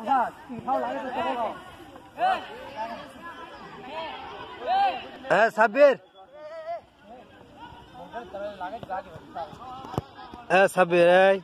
往下，顶超来一个高高。哎，Sabir。哎，Sabir，哎。